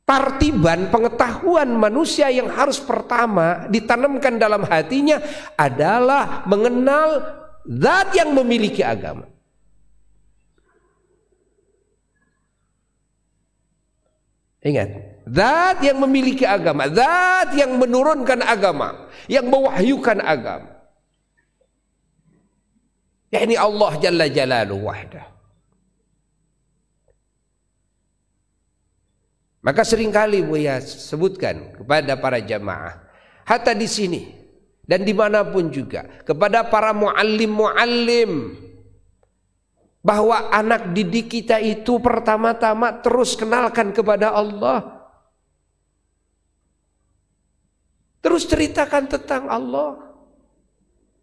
Partiban pengetahuan manusia yang harus pertama ditanamkan dalam hatinya adalah mengenal zat yang memiliki agama. Ingat, Zat yang memiliki agama, zat yang menurunkan agama, yang mewahyukan agama. yakni Allah jalla jalaluhu wahdah. Maka seringkali Buya sebutkan kepada para jamaah hatta di sini dan dimanapun juga kepada para muallim muallim bahwa anak didik kita itu pertama-tama terus kenalkan kepada Allah Terus ceritakan tentang Allah.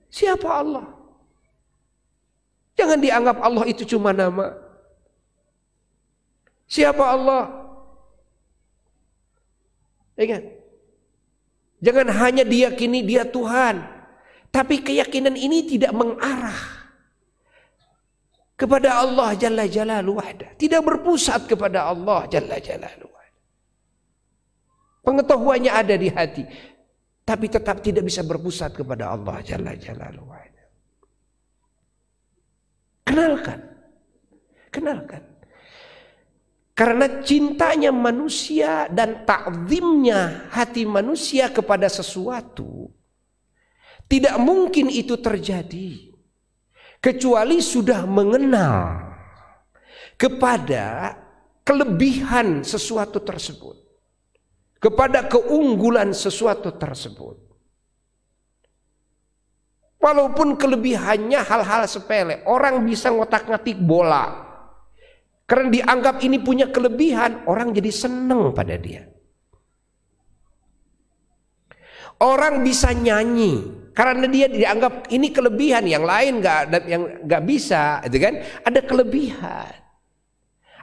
Siapa Allah? Jangan dianggap Allah itu cuma nama. Siapa Allah? Ingat. Jangan hanya diyakini dia Tuhan. Tapi keyakinan ini tidak mengarah kepada Allah Jalla Jalalu wahda. Tidak berpusat kepada Allah Jalla Jalalu wahda. Pengetahuannya ada di hati tapi tetap tidak bisa berpusat kepada Allah Jalla Jalaluhu. Kenalkan. Kenalkan. Karena cintanya manusia dan takzimnya hati manusia kepada sesuatu tidak mungkin itu terjadi kecuali sudah mengenal kepada kelebihan sesuatu tersebut kepada keunggulan sesuatu tersebut. Walaupun kelebihannya hal-hal sepele, orang bisa ngotak-ngatik bola. Karena dianggap ini punya kelebihan, orang jadi seneng pada dia. Orang bisa nyanyi karena dia dianggap ini kelebihan yang lain nggak yang nggak bisa, itu kan? Ada kelebihan.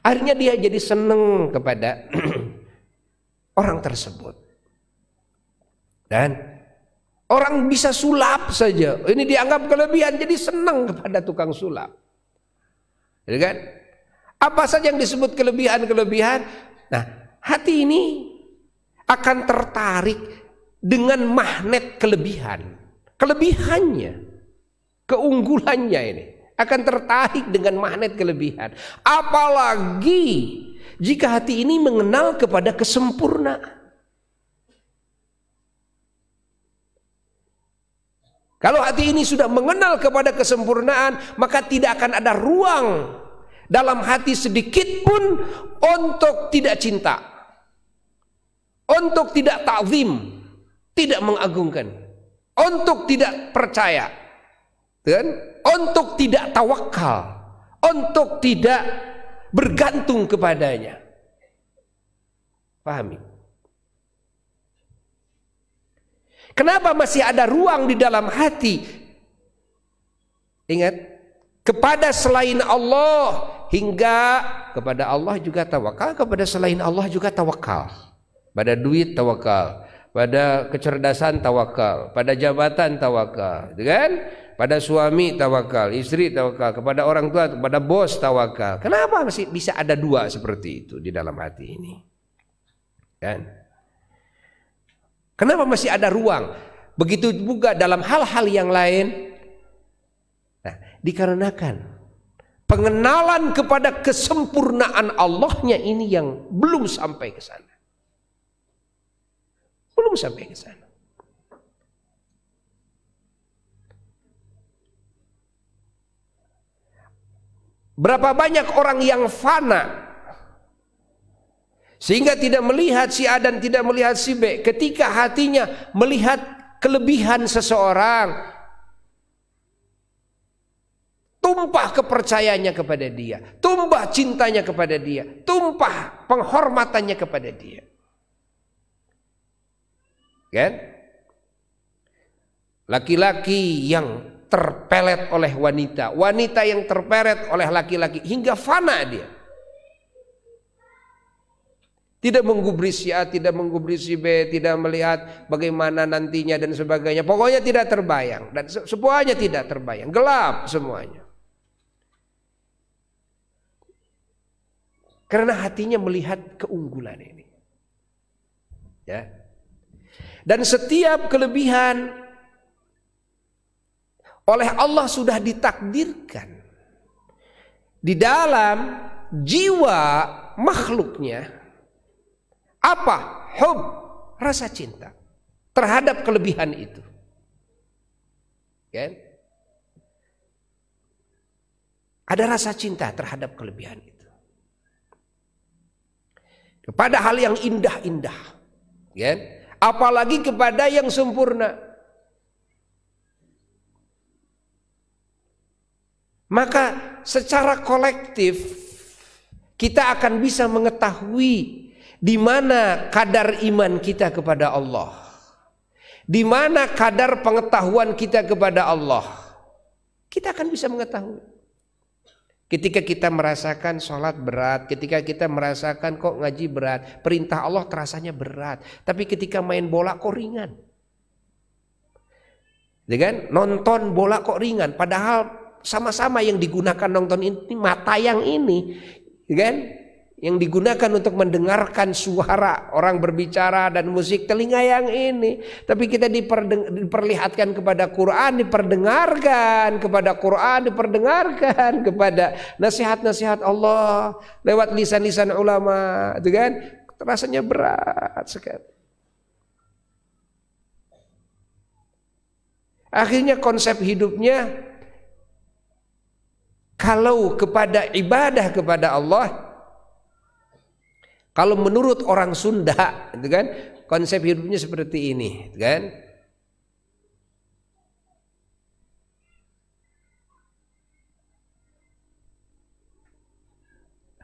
Akhirnya dia jadi seneng kepada orang tersebut. Dan orang bisa sulap saja. Ini dianggap kelebihan jadi senang kepada tukang sulap. Ya kan? Apa saja yang disebut kelebihan-kelebihan? Nah, hati ini akan tertarik dengan magnet kelebihan. Kelebihannya, keunggulannya ini akan tertarik dengan magnet kelebihan. Apalagi jika hati ini mengenal kepada kesempurnaan. Kalau hati ini sudah mengenal kepada kesempurnaan, maka tidak akan ada ruang dalam hati sedikit pun untuk tidak cinta. Untuk tidak takzim, tidak mengagungkan. Untuk tidak percaya. Dan untuk tidak tawakal, untuk tidak bergantung kepadanya. Pahami? Kenapa masih ada ruang di dalam hati? Ingat, kepada selain Allah hingga kepada Allah juga tawakal, kepada selain Allah juga tawakal. Pada duit tawakal, pada kecerdasan tawakal, pada jabatan tawakal, gitu kan? Pada suami tawakal, istri tawakal, kepada orang tua, kepada bos tawakal. Kenapa masih bisa ada dua seperti itu di dalam hati ini? Kan? Kenapa masih ada ruang? Begitu juga dalam hal-hal yang lain. Nah, dikarenakan pengenalan kepada kesempurnaan Allahnya ini yang belum sampai ke sana. Belum sampai ke sana. Berapa banyak orang yang fana sehingga tidak melihat si A dan tidak melihat si B ketika hatinya melihat kelebihan seseorang tumpah kepercayaannya kepada dia tumpah cintanya kepada dia tumpah penghormatannya kepada dia Kan? Laki-laki yang terpelet oleh wanita, wanita yang terpelet oleh laki-laki hingga fana dia. Tidak menggubris si A, tidak menggubris si B, tidak melihat bagaimana nantinya dan sebagainya. Pokoknya tidak terbayang dan semuanya tidak terbayang, gelap semuanya. Karena hatinya melihat keunggulan ini. Ya. Dan setiap kelebihan oleh Allah sudah ditakdirkan di dalam jiwa makhluknya apa hub rasa cinta terhadap kelebihan itu kan ada rasa cinta terhadap kelebihan itu kepada hal yang indah-indah kan apalagi kepada yang sempurna. Maka secara kolektif kita akan bisa mengetahui di mana kadar iman kita kepada Allah. Di mana kadar pengetahuan kita kepada Allah. Kita akan bisa mengetahui. Ketika kita merasakan sholat berat, ketika kita merasakan kok ngaji berat, perintah Allah terasanya berat. Tapi ketika main bola kok ringan. Dengan ya nonton bola kok ringan, padahal sama-sama yang digunakan nonton ini mata yang ini, ya kan? yang digunakan untuk mendengarkan suara orang berbicara dan musik telinga yang ini tapi kita diperlihatkan kepada Quran diperdengarkan kepada Quran diperdengarkan kepada nasihat-nasihat Allah lewat lisan-lisan ulama itu kan rasanya berat sekali akhirnya konsep hidupnya kalau kepada ibadah kepada Allah kalau menurut orang Sunda, itu kan, konsep hidupnya seperti ini, itu kan?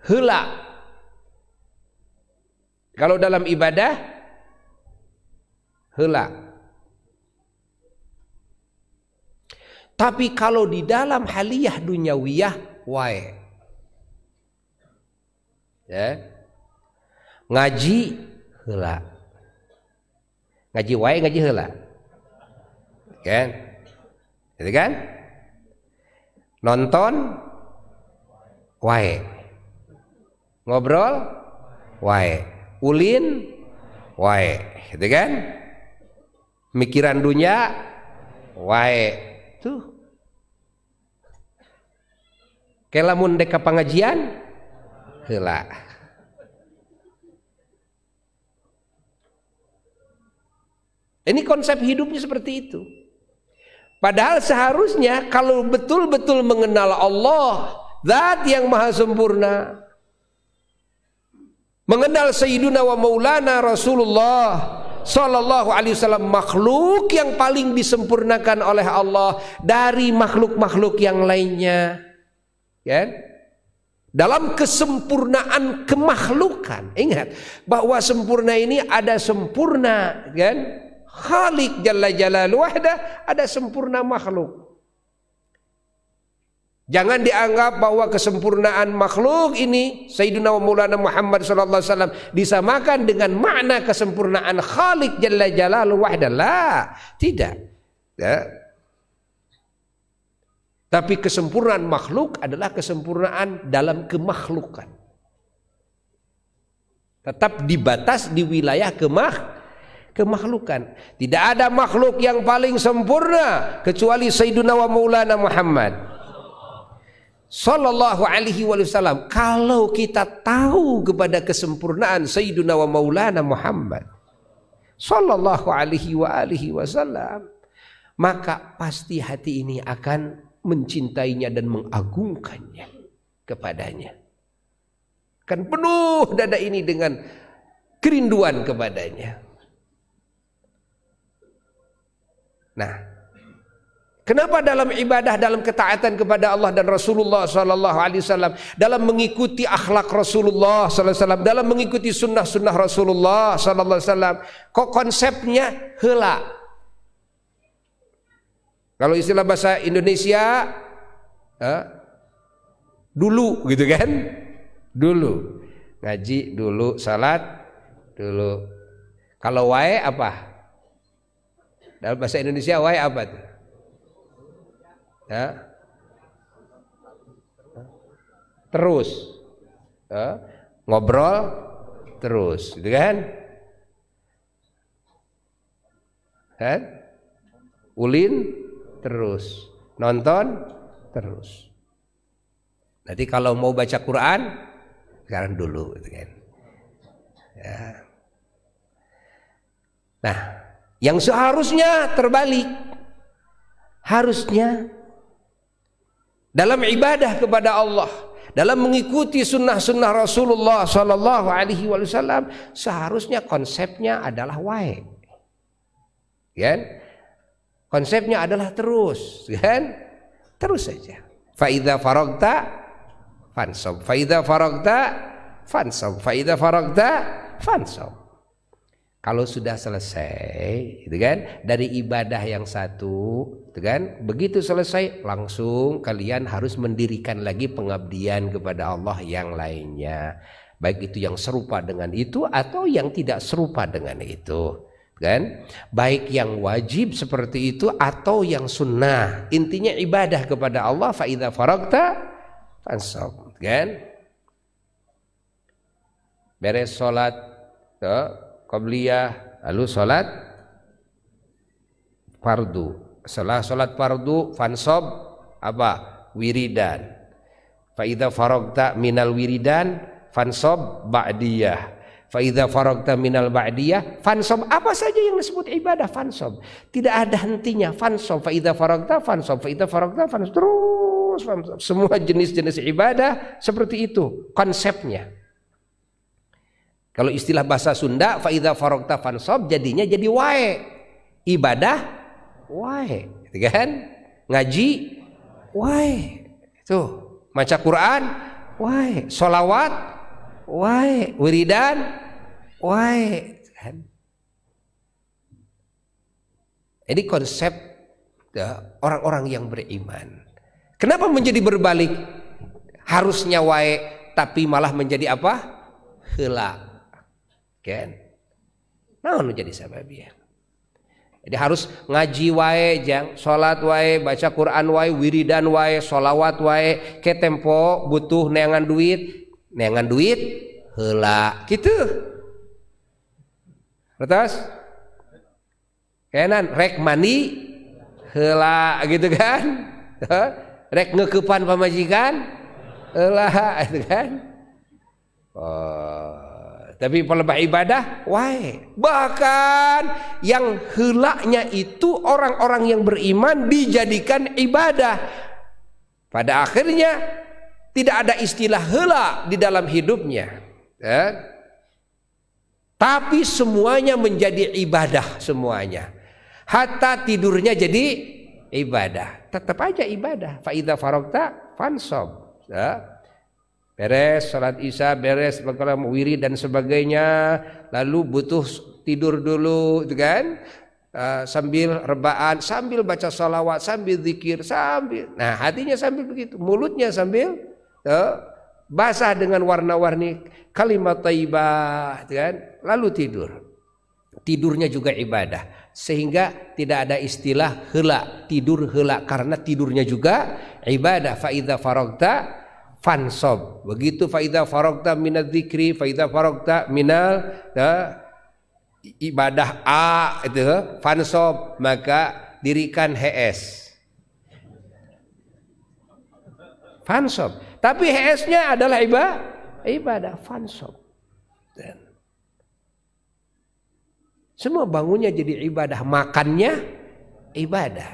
Hela. Kalau dalam ibadah hela. Tapi kalau di dalam haliah duniawiyah, wae. Ya ngaji hela ngaji wae ngaji hela kan gitu kan nonton wae ngobrol wae ulin wae gitu kan mikiran dunia wae tuh kelamun deka pengajian hela Ini konsep hidupnya seperti itu. Padahal seharusnya kalau betul-betul mengenal Allah, zat yang maha sempurna, mengenal Sayyiduna wa Maulana Rasulullah Sallallahu alaihi wasallam makhluk yang paling disempurnakan oleh Allah dari makhluk-makhluk yang lainnya. Ya? Dalam kesempurnaan kemakhlukan. Ingat bahwa sempurna ini ada sempurna, kan? Khalik Jalla jalal wahda ada sempurna makhluk. Jangan dianggap bahwa kesempurnaan makhluk ini Sayyidina Maulana Muhammad sallallahu alaihi wasallam disamakan dengan makna kesempurnaan Khalik Jalla wahda wahdallah. Tidak. Ya. Tapi kesempurnaan makhluk adalah kesempurnaan dalam kemakhlukan. Tetap dibatas di wilayah kemakhlukan kemakhlukan. Tidak ada makhluk yang paling sempurna kecuali Sayyiduna wa Maulana Muhammad sallallahu alaihi wasallam. Kalau kita tahu kepada kesempurnaan Sayyiduna wa Maulana Muhammad sallallahu alaihi wa alihi wasallam, maka pasti hati ini akan mencintainya dan mengagungkannya kepadanya. Kan penuh dada ini dengan kerinduan kepadanya. Nah, Kenapa dalam ibadah, dalam ketaatan kepada Allah dan Rasulullah Sallallahu Alaihi Wasallam, dalam mengikuti akhlak Rasulullah Sallallahu Alaihi Wasallam, dalam mengikuti sunnah-sunnah Rasulullah Sallallahu Alaihi Wasallam, kok konsepnya hela? Kalau istilah bahasa Indonesia, eh, dulu gitu kan? Dulu ngaji dulu, salat dulu. Kalau wae apa? Dalam bahasa Indonesia wahai apa itu? Ya. Terus. Ya. Ngobrol terus, gitu kan? Kan? Ulin terus, nonton terus. Nanti kalau mau baca Quran sekarang dulu gitu kan. Ya. Nah, yang seharusnya terbalik. Harusnya dalam ibadah kepada Allah, dalam mengikuti sunnah-sunnah Rasulullah Sallallahu Alaihi Wasallam, seharusnya konsepnya adalah wae, kan? Konsepnya adalah terus, kan? Terus saja. Faidah farokta, fansob. Faidah farokta, fansob. Faidah farokta, fansob. Kalau sudah selesai, gitu kan, dari ibadah yang satu, gitu kan, begitu selesai langsung kalian harus mendirikan lagi pengabdian kepada Allah yang lainnya. Baik itu yang serupa dengan itu atau yang tidak serupa dengan itu gitu kan baik yang wajib seperti itu atau yang sunnah intinya ibadah kepada Allah faida farakta fansab gitu kan beres sholat qabliyah lalu salat fardu setelah salat fardu fansob apa wiridan fa idza faragta minal wiridan fansob ba'diyah Faida faragta minal ba'diyah fansob apa saja yang disebut ibadah fansob tidak ada hentinya fansob faida faragta fansob faida faragta fansob terus fansob. semua jenis-jenis ibadah seperti itu konsepnya kalau istilah bahasa Sunda faida farokta fansob jadinya jadi wae. Ibadah wae, gitu kan? Ngaji wae. Tuh, maca Quran wae, solawat wae, wiridan wae, gitu kan? Ini konsep ya, orang-orang yang beriman. Kenapa menjadi berbalik? Harusnya wae tapi malah menjadi apa? Helak Ken, nah nu jadi sababiyah jadi harus ngaji wae jang salat wae baca Quran wae wiridan wae solawat wae ke tempo butuh neangan duit neangan duit hela gitu Retas? Kenan rek mani hela gitu kan? rek ngekepan pamajikan hela gitu kan? Oh. Tapi pelebah ibadah wae. Bahkan yang helaknya itu orang-orang yang beriman dijadikan ibadah. Pada akhirnya tidak ada istilah hela di dalam hidupnya. Ya. Tapi semuanya menjadi ibadah semuanya. Hatta tidurnya jadi ibadah. Tetap aja ibadah. Faidah farokta fansob. Ya beres salat isya beres program wiri dan sebagainya lalu butuh tidur dulu itu kan uh, sambil rebaan sambil baca salawat sambil zikir sambil nah hatinya sambil begitu mulutnya sambil uh, basah dengan warna-warni kalimat taibah gitu kan lalu tidur tidurnya juga ibadah sehingga tidak ada istilah hela tidur hela karena tidurnya juga ibadah faida farogta fansob. Begitu faida farokta minat dzikri faida farokta minal ya, ibadah a itu fansob maka dirikan HS. Fansob. Tapi HS-nya adalah ibadah ibadah fansob. Dan semua bangunnya jadi ibadah, makannya ibadah.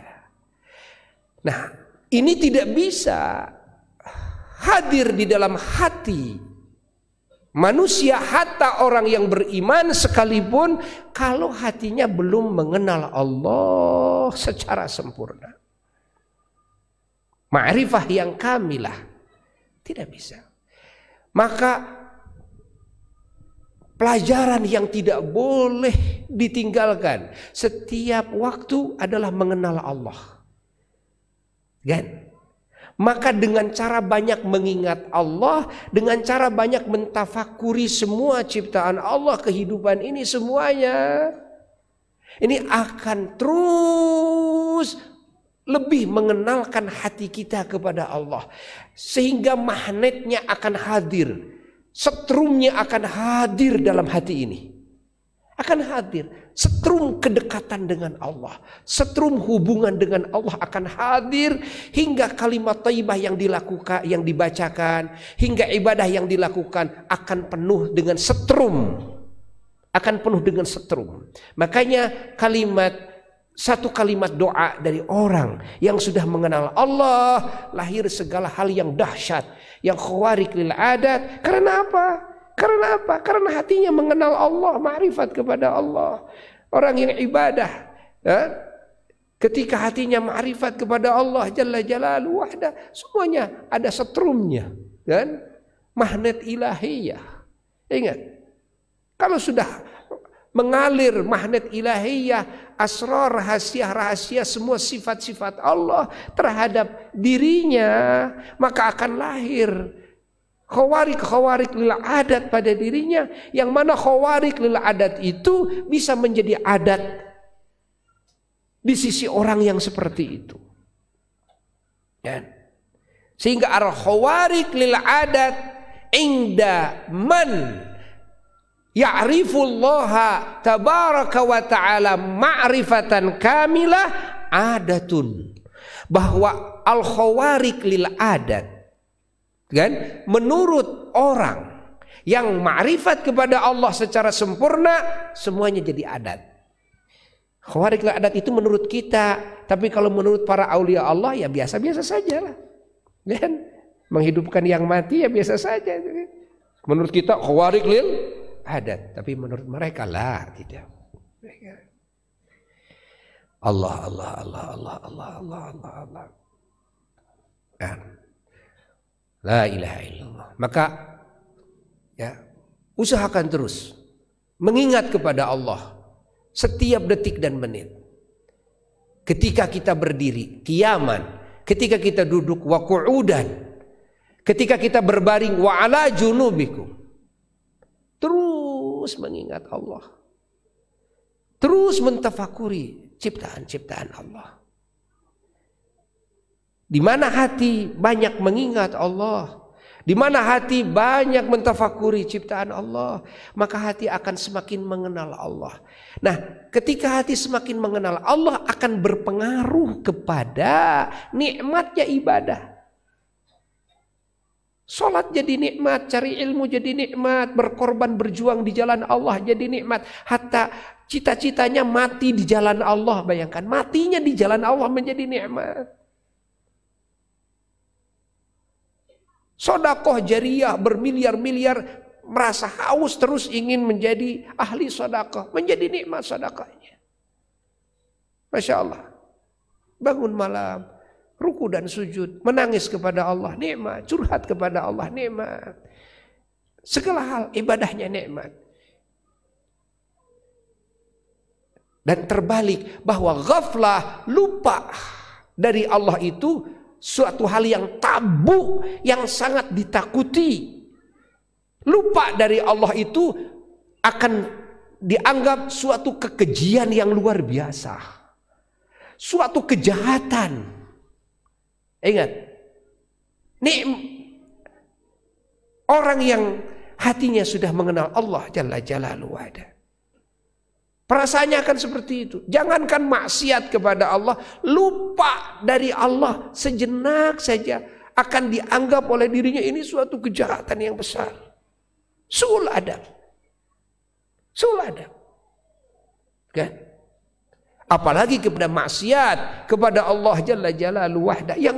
Nah, ini tidak bisa hadir di dalam hati manusia hatta orang yang beriman sekalipun kalau hatinya belum mengenal Allah secara sempurna. Ma'rifah yang kamilah tidak bisa. Maka pelajaran yang tidak boleh ditinggalkan setiap waktu adalah mengenal Allah. Kan? Maka dengan cara banyak mengingat Allah, dengan cara banyak mentafakuri semua ciptaan Allah, kehidupan ini semuanya. Ini akan terus lebih mengenalkan hati kita kepada Allah. Sehingga magnetnya akan hadir. Setrumnya akan hadir dalam hati ini. Akan hadir Setrum kedekatan dengan Allah, setrum hubungan dengan Allah akan hadir hingga kalimat Taibah yang dilakukan, yang dibacakan, hingga ibadah yang dilakukan akan penuh dengan setrum. Akan penuh dengan setrum. Makanya kalimat satu kalimat doa dari orang yang sudah mengenal Allah lahir segala hal yang dahsyat yang khawarik lil adat karena apa karena apa? Karena hatinya mengenal Allah, ma'rifat kepada Allah. Orang yang ibadah, ya, ketika hatinya ma'rifat kepada Allah Jalla Jalalu wahda, semuanya ada setrumnya. Kan? Magnet ilahiyah. Ingat, kalau sudah mengalir magnet ilahiyah, asrar rahasia-rahasia semua sifat-sifat Allah terhadap dirinya, maka akan lahir Khawarik khawarik lil adat pada dirinya yang mana khawarik lil adat itu bisa menjadi adat di sisi orang yang seperti itu. Ya. Sehingga ar khawarik lil adat inda man ya'rifullaha tabaraka wa ta'ala ma'rifatan kamilah adatun. Bahwa al khawarik lil adat kan menurut orang yang ma'rifat kepada Allah secara sempurna semuanya jadi adat khawarij adat itu menurut kita tapi kalau menurut para aulia Allah ya biasa-biasa saja lah kan menghidupkan yang mati ya biasa saja menurut kita khawarij lil adat tapi menurut mereka lah tidak Allah Allah Allah Allah Allah Allah Allah Allah, Allah. Kan? La ilaha illallah. Maka ya, usahakan terus mengingat kepada Allah setiap detik dan menit. Ketika kita berdiri, kiaman, ketika kita duduk wa qu'udan, ketika kita berbaring wa ala Terus mengingat Allah. Terus mentafakuri ciptaan-ciptaan Allah. Di mana hati banyak mengingat Allah, di mana hati banyak mentafakuri ciptaan Allah, maka hati akan semakin mengenal Allah. Nah, ketika hati semakin mengenal Allah akan berpengaruh kepada nikmatnya ibadah. Sholat jadi nikmat, cari ilmu jadi nikmat, berkorban berjuang di jalan Allah jadi nikmat. Hatta cita-citanya mati di jalan Allah, bayangkan. Matinya di jalan Allah menjadi nikmat. Sodakoh jariah bermiliar-miliar merasa haus terus ingin menjadi ahli sodakoh. Menjadi nikmat sodakohnya. Masya Allah. Bangun malam. Ruku dan sujud. Menangis kepada Allah. Nikmat. Curhat kepada Allah. Nikmat. Segala hal ibadahnya nikmat. Dan terbalik bahwa ghaflah lupa dari Allah itu suatu hal yang tabu, yang sangat ditakuti. Lupa dari Allah itu akan dianggap suatu kekejian yang luar biasa. Suatu kejahatan. Ingat. Nih orang yang hatinya sudah mengenal Allah Jalla Jalaluhu Perasaannya akan seperti itu. Jangankan maksiat kepada Allah, lupa dari Allah sejenak saja akan dianggap oleh dirinya ini suatu kejahatan yang besar. Sul adab. Sul adab. Kan? Apalagi kepada maksiat kepada Allah Jalla Jalaluhu wahda yang